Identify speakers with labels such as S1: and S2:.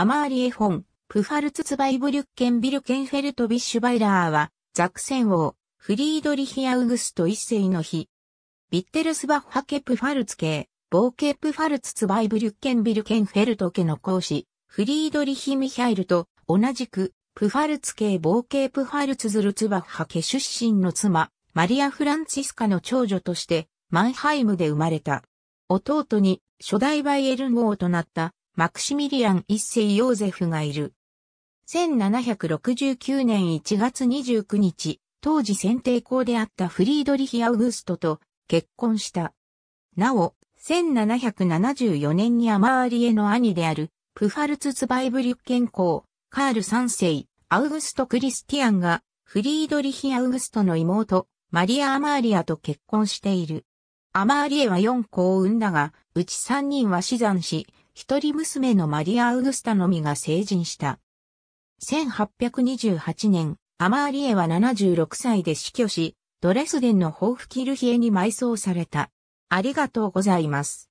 S1: アマーリエフォン、プファルツツバイブリュッケンビルケンフェルトビッシュバイラーは、ザクセン王、フリードリヒアウグスト一世の日。ビッテルスバッハケプファルツ系、ボーケプファルツツバイブリュッケンビルケンフェルト家の講師、フリードリヒ・ミヒャイルと同じく、プファルツ系ボーケプファルツズルツバッハ家出身の妻、マリア・フランチスカの長女として、マンハイムで生まれた。弟に初代バイエルン王となったマクシミリアン一世ヨーゼフがいる。1769年1月29日、当時選定校であったフリードリヒ・アウグストと結婚した。なお、1774年にアマーリエの兄である、プファルツ・ツバイブリュッケン公、カール三世、アウグスト・クリスティアンが、フリードリヒ・アウグストの妹、マリア・アマーリアと結婚している。アマーリエは4子を産んだが、うち3人は死産し、一人娘のマリア・ウグスタのみが成人した。1828年、アマーリエは76歳で死去し、ドレスデンのホーフキルヒエに埋葬された。ありがとうございます。